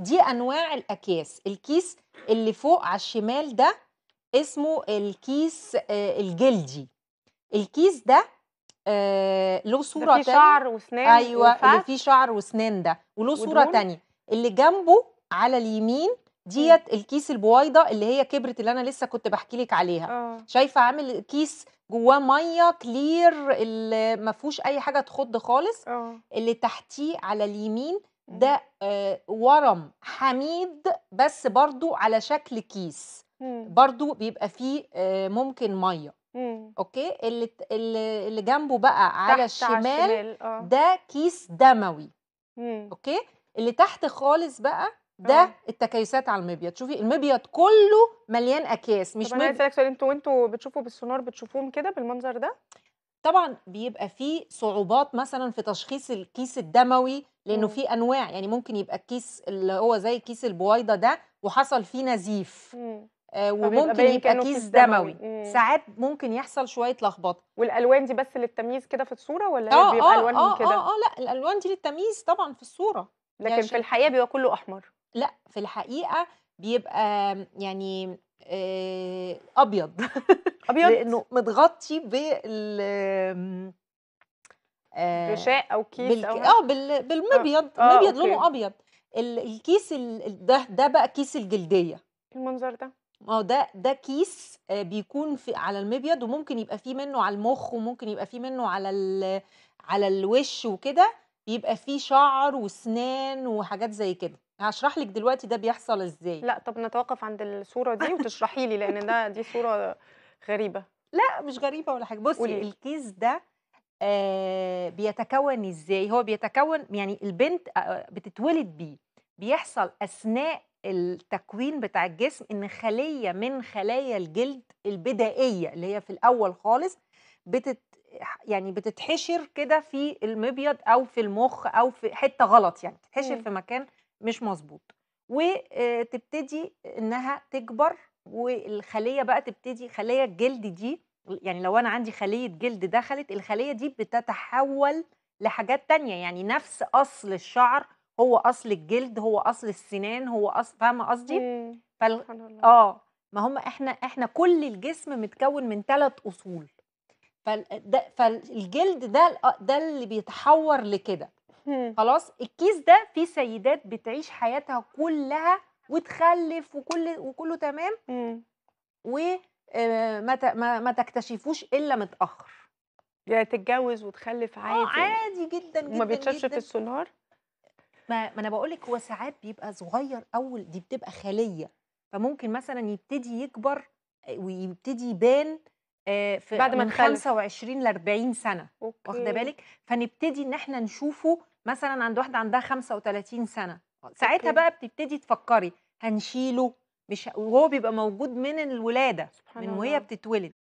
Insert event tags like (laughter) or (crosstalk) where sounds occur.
دي انواع الاكياس الكيس اللي فوق على الشمال ده اسمه الكيس آه، الجلدي الكيس ده آه، له صوره تانية شعر وسنان ايوه وفعل. اللي فيه شعر وسنان ده وله صوره تانية اللي جنبه على اليمين ديت الكيس البويضه اللي هي كبرت اللي انا لسه كنت بحكي لك عليها أوه. شايفه عامل كيس جواه ميه كلير اللي ما فيهوش اي حاجه تخض خالص أوه. اللي تحتيه على اليمين ده آه، ورم حميد بس برضو على شكل كيس برضو بيبقى فيه آه، ممكن ميه اوكي اللي اللي جنبه بقى على الشمال, على الشمال. آه. ده كيس دموي اوكي اللي تحت خالص بقى ده مم. التكيسات على المبيض شوفي المبيض كله مليان اكياس مش طب انا مب... سؤال انتوا وانتوا بتشوفوا بالسونار بتشوفوهم كده بالمنظر ده طبعا بيبقى فيه صعوبات مثلا في تشخيص الكيس الدموي لانه آه. في انواع يعني ممكن يبقى الكيس اللي هو زي كيس البويضه ده وحصل فيه نزيف إمم. آه وممكن يبقى كيس دموي, إمم. ساعات ممكن يحصل شويه لخبطه والالوان دي بس للتمييز كده في الصوره ولا آه بيبقى آه الوانهم آه، كده اه اه لا الالوان دي للتمييز طبعا في الصوره لكن يعني في الحقيقه بيبقى كله احمر لا في الحقيقه بيبقى يعني آه ابيض ابيض (laughs) لانه متغطي بال آه، غشاء او كيس بالك... او اه بال... بالمبيض آه. آه، مبيض لونه ابيض الكيس ال... ده ده بقى كيس الجلديه المنظر ده ما هو ده ده كيس آه، بيكون في على المبيض وممكن يبقى فيه منه على المخ وممكن يبقى فيه منه على ال... على الوش وكده بيبقى فيه شعر وسنان وحاجات زي كده هشرح لك دلوقتي ده بيحصل ازاي لا طب نتوقف عند الصوره دي وتشرحي لي لان ده دي صوره غريبه لا مش غريبه ولا حاجه بصي الكيس ده آه، بيتكون ازاي هو بيتكون يعني البنت آه، آه، بتتولد بيه بيحصل اثناء التكوين بتاع الجسم ان خليه من خلايا الجلد البدائيه اللي هي في الاول خالص بتت يعني بتتحشر كده في المبيض او في المخ او في حته غلط يعني بتتحشر في مكان مش مظبوط وتبتدي انها تكبر والخليه بقى تبتدي خليه الجلد دي يعني لو أنا عندي خلية جلد دخلت الخلية دي بتتحول لحاجات تانية يعني نفس أصل الشعر هو أصل الجلد هو أصل السنان هو أصل فاهمة قصدي؟ فال... آه ما هم احنا احنا كل الجسم متكون من ثلاث أصول فالجلد ده ده اللي بيتحور لكده خلاص الكيس ده فيه سيدات بتعيش حياتها كلها وتخلف وكل وكله تمام و آه، ما ما تكتشفوش الا متاخر يعني تتجوز وتخلف عادي اه عادي جدا جدا وما بيتشافش في السونار ما, ما انا بقول لك هو ساعات بيبقى صغير اول دي بتبقى خليه فممكن مثلا يبتدي يكبر آه، ويبتدي يبان آه، في بعد ما من 25 ل 40 سنه واخده بالك فنبتدي ان احنا نشوفه مثلا عند واحده عندها 35 سنه ساعتها أوكي. بقى بتبتدي تفكري هنشيله مش وهو بيبقى موجود من الولاده من وهي بتتولد